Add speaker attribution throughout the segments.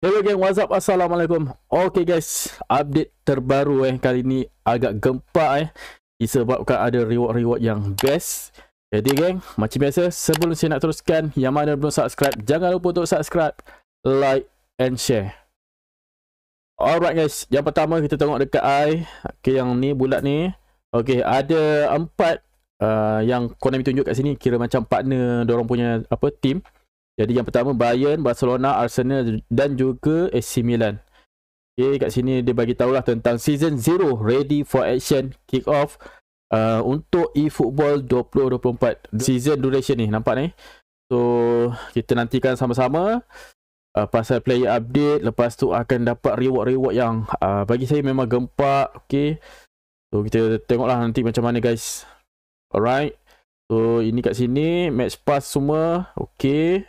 Speaker 1: Hello geng, what's up? Assalamualaikum. Okay guys, update terbaru eh kali ni agak gempa eh disebabkan ada reward-reward yang best. Jadi geng, macam biasa sebelum saya nak teruskan, yang mana belum subscribe, jangan lupa untuk subscribe, like and share. Alright guys, yang pertama kita tengok dekat I. Okay, yang ni bulat ni. Okay, ada empat uh, yang Konami tunjuk kat sini. Kira macam partner dorong punya apa team. Jadi yang pertama Bayern, Barcelona, Arsenal dan juga AC eh, Milan. Okey kat sini dia bagi tahulah tentang season 0 ready for action kick off uh, untuk eFootball 2024 season duration ni nampak ni. So kita nantikan sama-sama uh, pasal player update lepas tu akan dapat reward-reward yang uh, bagi saya memang gempak okey. So kita tengoklah nanti macam mana guys. Alright. So ini kat sini match pass semua okey.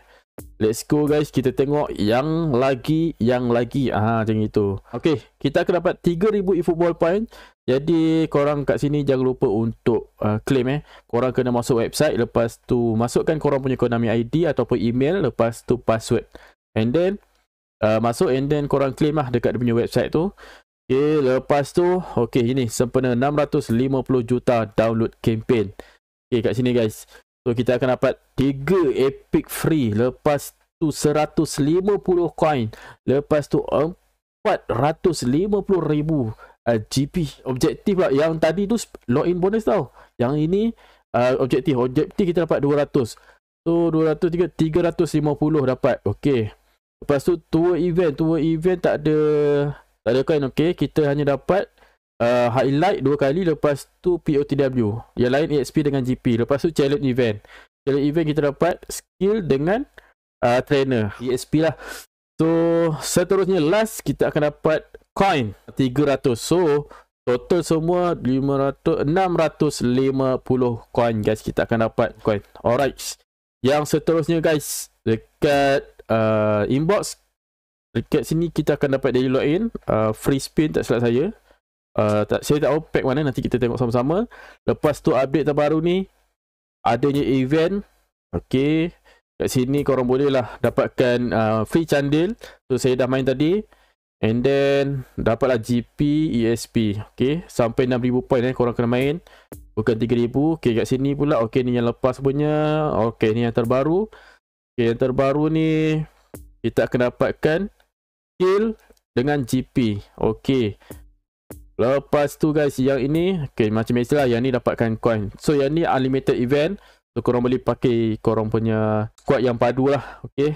Speaker 1: Let's go guys, kita tengok yang lagi, yang lagi. Ah, macam itu. Okay, kita akan dapat 3000 eFootball point. Jadi korang kat sini jangan lupa untuk uh, claim eh. Korang kena masuk website lepas tu masukkan korang punya Konami ID ataupun email lepas tu password. And then uh, masuk and then korang claim lah dekat dia punya website tu. Okay, lepas tu okay ini sempena 650 juta download campaign. Okay, kat sini guys. So kita akan dapat 3 epic free lepas tu 150 coin lepas tu 450,000 uh, GP objektif lah yang tadi tu login bonus tau yang ini uh, objektif objektif kita dapat 200 so 200 350 dapat okey lepas tu tour event tour event tak ada tak ada coin okey kita hanya dapat uh, highlight dua kali lepas tu POTW yang lain EXP dengan GP lepas tu challenge event challenge event kita dapat skill dengan uh, trainer EXP lah so seterusnya last kita akan dapat coin 300 so total semua 500 650 coin guys kita akan dapat coin alright yang seterusnya guys dekat uh, inbox dekat sini kita akan dapat daily login uh, free spin tak salah saya Uh, tak, saya tak tahu pack mana nanti kita tengok sama-sama lepas tu update terbaru ni adanya event okey kat sini korang boleh lah dapatkan uh, free candil so saya dah main tadi and then dapatlah GP ESP okey sampai 6000 point eh korang kena main bukan 3000 okey kat sini pula okey ni yang lepas punya okey ni yang terbaru okey yang terbaru ni kita akan dapatkan kill dengan GP okey Lepas tu guys, yang ini okay, macam biasalah yang ni dapatkan coin. So yang ni unlimited event. So korang boleh pakai korang punya squad yang padu lah. Okay.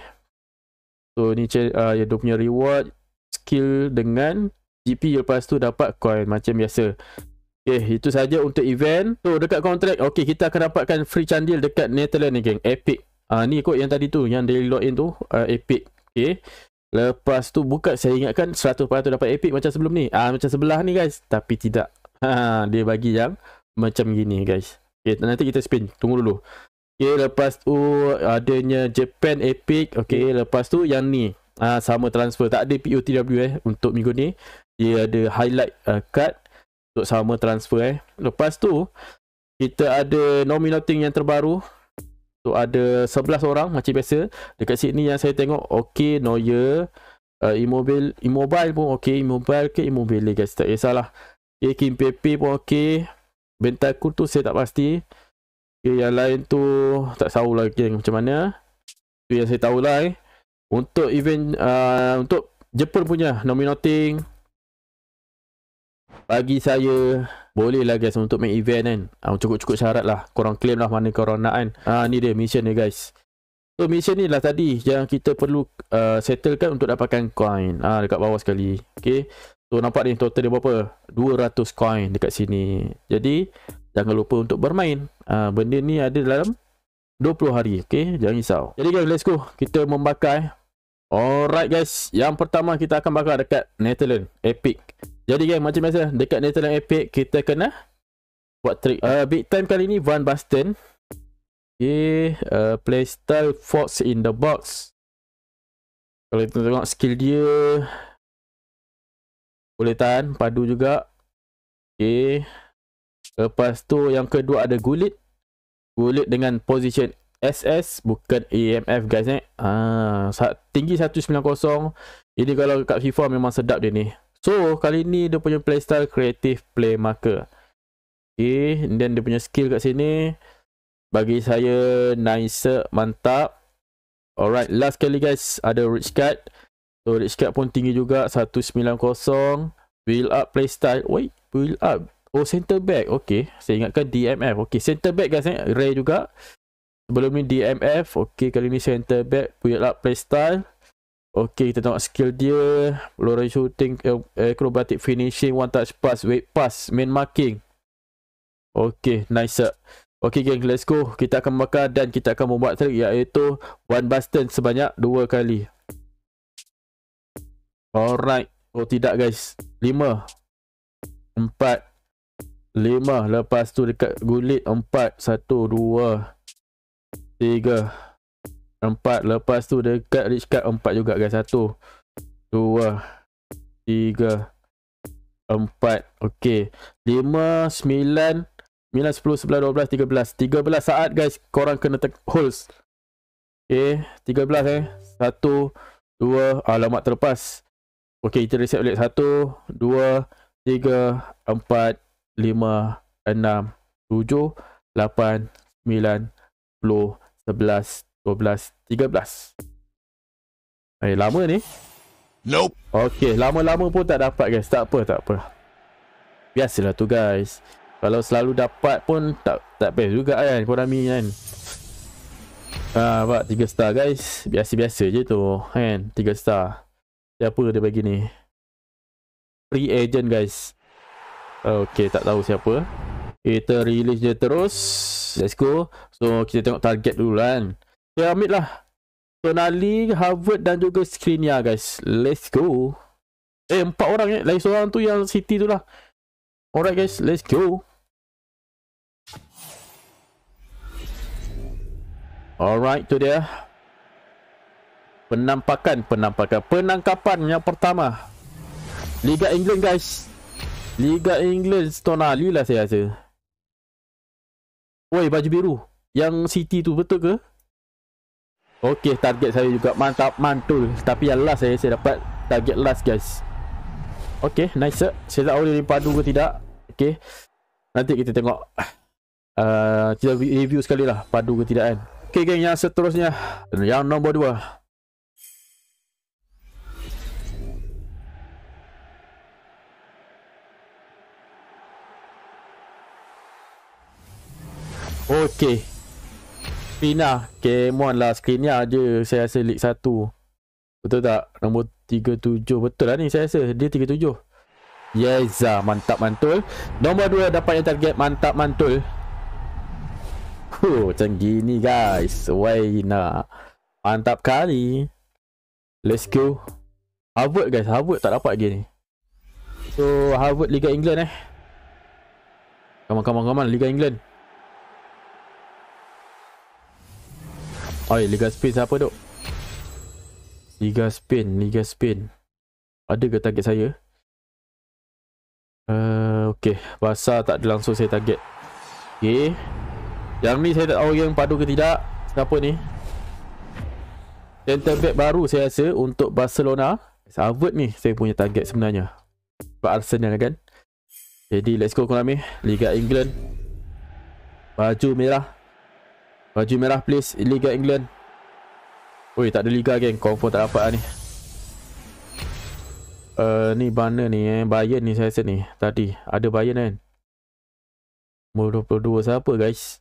Speaker 1: So ni uh, yang dia punya reward skill dengan GP lepas tu dapat coin macam biasa. Okay, itu saja untuk event. So dekat contract, okay kita akan dapatkan free candil dekat Netherlands ni geng. Epic. Ah uh, ni kot yang tadi tu, yang daily login tu. Uh, epic. Okay. Lepas tu buka saya ingatkan 100% dapat epic macam sebelum ni. Ah macam sebelah ni guys, tapi tidak. Ha dia bagi yang macam gini guys. Okey nanti kita spin. Tunggu dulu. Okey lepas tu adanya Japan epic. Okey yeah. lepas tu yang ni. Ah sama transfer tak ada POTW eh untuk minggu ni. Dia ada highlight uh, card untuk sama transfer eh. Lepas tu kita ada nominating yang terbaru. So ada 11 orang macam biasa Dekat sini yang saya tengok Okay, Noya uh, Immobile Immobile pun okay Immobile ke Immobile guys Tak kisahlah Okay, Kim Pepe pun okay Bentakur tu saya tak pasti Okay, yang lain tu Tak tahu lagi macam mana Itu yang saya tahulah eh Untuk event uh, Untuk Jepun punya Nominating Bagi saya boleh lah guys untuk main event kan. Ah cukup-cukup syarat lah. Korang claim lah mana korang nak kan. Ah ni dia mission ni guys. So mission ni lah tadi yang kita perlu uh, settlekan untuk dapatkan coin. Ah dekat bawah sekali. Okay. So nampak ni total dia berapa? 200 coin dekat sini. Jadi jangan lupa untuk bermain. Ah benda ni ada dalam 20 hari. Okay. Jangan risau. Jadi guys let's go. Kita membakar eh. Alright guys, yang pertama kita akan bakar dekat Netherland Epic. Jadi geng macam biasa dekat Netherland Epic kita kena buat trick. Uh, big time kali ni Van Basten. Okey, uh, style Fox in the box. Kalau kita tengok skill dia boleh tahan padu juga. Okey, Lepas tu yang kedua ada Gulit. Gulit dengan position SS bukan AMF guys eh. Ah, tinggi 190. Ini kalau kat FIFA memang sedap dia ni. So kali ni dia punya playstyle creative marker, Okay. Then dia punya skill kat sini. Bagi saya nice mantap. Alright last kali guys ada rich card. So rich card pun tinggi juga 190. Build up playstyle. Wait build up. Oh center back. Okay. Saya ingatkan DMF. Okay center back guys eh. Rare juga. Sebelum ni DMF. Okay kali ni center back. Build up playstyle. Okey kita tengok skill dia. Lorry shooting, eh, acrobatic finishing, one touch pass, weight pass, main marking. Okey, nice up. Okay gang, let's go. Kita akan bakar dan kita akan membuat trick iaitu one button sebanyak dua kali. Alright. Oh tidak guys. Lima. Empat. Lima. Lepas tu dekat gulit. Empat. Satu, dua. Tiga. Empat Lepas tu dekat rich card empat juga guys Satu Dua Tiga Empat Okay Lima Sembilan Sembilan sepuluh sebelah dua belas tiga belas Tiga belas saat guys korang kena tek holes Okay Tiga belas eh Satu Dua Alamak terlepas Okay kita reset balik Satu Dua Tiga Empat Lima Enam Tujuh Lapan Sembilan Sepuluh Sebelas 12 13 Eh lama ni Nope Okay lama-lama pun tak dapat guys Tak apa tak apa Biasalah tu guys Kalau selalu dapat pun Tak tak best juga kan Podami kan Haa ah, nampak 3 star guys Biasa-biasa je tu Kan 3 star Siapa dia bagi ni Free agent guys Okay tak tahu siapa Kita release dia terus Let's go So kita tengok target dulu kan Ya ambil lah Tonali, Harvard dan juga Skriniar guys Let's go Eh empat orang eh Lagi seorang tu yang City tu lah Alright guys let's go Alright tu dia Penampakan penampakan Penangkapan yang pertama Liga England guys Liga England Tonali lah saya rasa Woi baju biru Yang City tu betul ke? Okey, target saya juga mantap mantul. Tapi yang last saya saya dapat target last guys. Okey, nice. Sir. Saya tak tahu dia padu ke tidak. Okey. Nanti kita tengok uh, kita review sekali lah padu ke tidak kan. Okey geng yang seterusnya yang nombor 2. Okey screen lah Game one lah Screen ni ada Saya rasa league satu Betul tak? Nombor 37 Betul lah ni saya rasa Dia 37 Yes lah Mantap mantul Nombor 2 dapat yang target Mantap mantul Huh, macam gini guys Why nak Mantap kali Let's go Harvard guys Harvard tak dapat game ni So Harvard Liga England eh Come on come on come on Liga England Oi, Liga Spain siapa duk? Liga Spain, Liga Spain. Ada ke target saya? Uh, eh, okay, Barca tak ada langsung saya target. Okay. Yang ni saya tak tahu yang padu ke tidak. Siapa ni? Center back baru saya rasa untuk Barcelona. Savert ni saya punya target sebenarnya. Sebab Arsenal kan? Jadi let's go Konami. Liga England. Baju merah. Baju merah please Liga England Ui tak ada Liga geng Confirm tak dapat lah ni uh, Ni banner ni eh Bayern ni saya rasa ni Tadi Ada Bayern kan Nombor 22 Siapa guys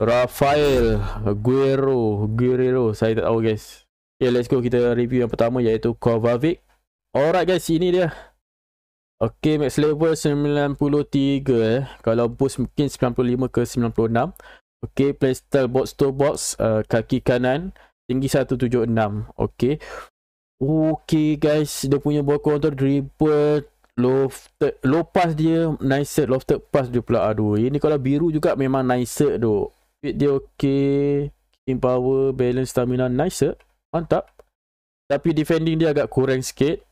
Speaker 1: Rafael Guerrero Guerrero Saya tak tahu guys Okay let's go kita review yang pertama Iaitu Kovavik Alright guys ini dia Okay, max level 93 eh. Kalau boost mungkin 95 ke 96. Okay, playstyle box to box. Uh, kaki kanan. Tinggi 176. Okay. Okay, guys. Dia punya ball control dribble. Lofted. Low pass dia. Nice set. Lofted pass dia pula. Aduh. Ini kalau biru juga memang nice set tu. Fit dia okay. King power. Balance stamina. Nice set. Mantap. Tapi defending dia agak kurang sikit.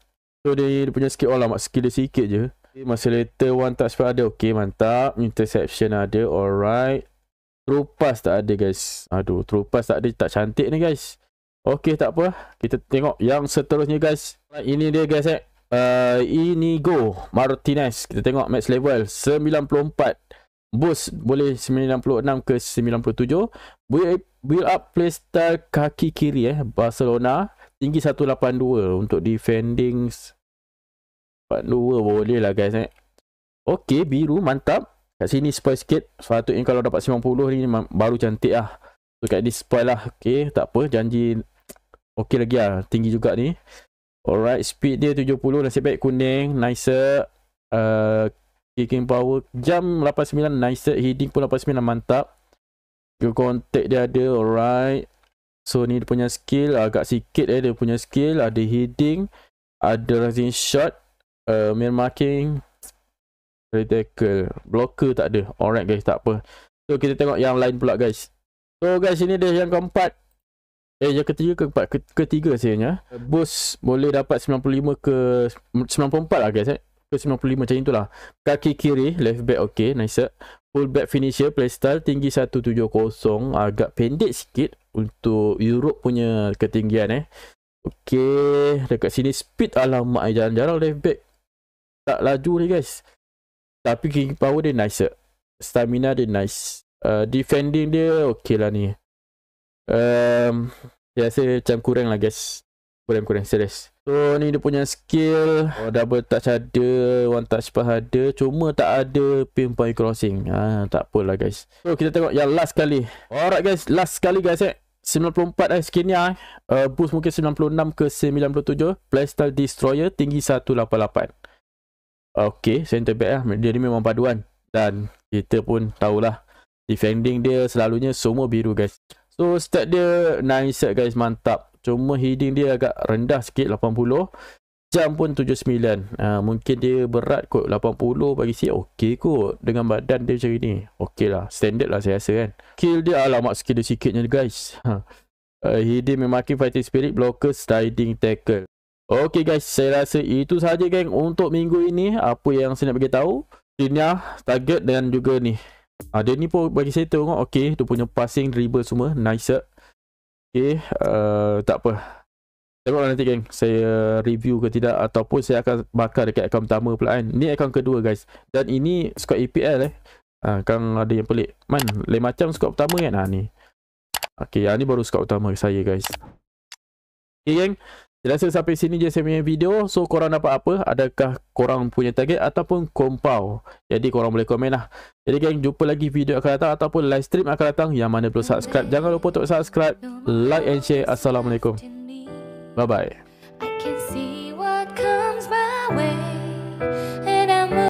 Speaker 1: So dia, dia punya skill all oh, lah Skill dia sikit je okay, Masa later one touch pun ada Okay mantap Interception ada Alright True pass tak ada guys Aduh true pass tak ada Tak cantik ni guys Okay tak apa Kita tengok yang seterusnya guys right, Ini dia guys eh uh, Ini go Martinez Kita tengok max level 94 Boost boleh 96 ke 97 Build up playstyle kaki kiri eh Barcelona tinggi 182 untuk defending 42 boleh lah guys eh. Okey biru mantap. Kat sini spoil sikit. Satu ni kalau dapat 90 ni baru cantik lah. So kat ni spoil lah. Okey takpe janji okey lagi lah. Tinggi juga ni. Alright speed dia 70 nasib baik kuning. Nicer. Uh, kicking power. Jam 89 nicer. Heading pun 89 mantap. Good contact dia ada. Alright. So ni dia punya skill agak sikit eh dia punya skill ada heading, ada rising shot, uh, mirror marking, free blocker tak ada. Alright guys, tak apa. So kita tengok yang lain pula guys. So guys, ini dia yang keempat. Eh yang ketiga ke keempat? ketiga sebenarnya. Boost boleh dapat 95 ke 94 lah guys eh. Ke 95 macam itulah. Kaki kiri, left back okay, nice fullback finisher playstyle tinggi 170 agak pendek sikit untuk Europe punya ketinggian eh Okay dekat sini speed alamak jarang-jarang left back tak laju ni guys tapi king power dia nice eh. stamina dia nice uh, defending dia okey lah ni um, saya rasa macam kurang lah guys Kurang kurang stress So ni dia punya skill oh, Double touch ada One touch pun ada Cuma tak ada pinpoint crossing ah, Tak apalah guys So kita tengok yang last kali Alright guys Last sekali guys eh 94 eh skin ni ah, eh. Uh, boost mungkin 96 ke 97 Playstyle Destroyer Tinggi 188 Okay center back lah Dia ni memang paduan Dan kita pun tahulah Defending dia selalunya semua biru guys So stat dia nice guys mantap cuma heading dia agak rendah sikit 80 jam pun 79 uh, ah, mungkin dia berat kot 80 bagi si okey kot dengan badan dia macam ni okey lah standard lah saya rasa kan kill dia alamak skill dia sikitnya guys huh. Ha. Eh, uh, heading memaki fighting spirit blocker sliding tackle Okay guys, saya rasa itu sahaja geng untuk minggu ini apa yang saya nak bagi tahu. Dia target dan juga ni. Ada ah, ni pun bagi saya tengok okey, tu punya passing dribble semua nice. Sir. Okay, uh, eh, tak apa. Tengoklah nanti geng, saya review ke tidak ataupun saya akan bakar dekat akaun pertama pula kan. Ni akaun kedua guys. Dan ini skor EPL eh. Ha, kang ada yang pelik. Man, lain macam skor pertama kan ha, ni. Okay, ha, ni baru skor utama saya guys. Okay geng, Jelasin sampai sini je saya punya video. So korang dapat apa? Adakah korang punya target ataupun compound? Jadi korang boleh komen lah. Jadi geng, jumpa lagi video akan datang ataupun live stream akan datang yang mana belum subscribe. Jangan lupa untuk subscribe, like and share. Assalamualaikum. Bye-bye.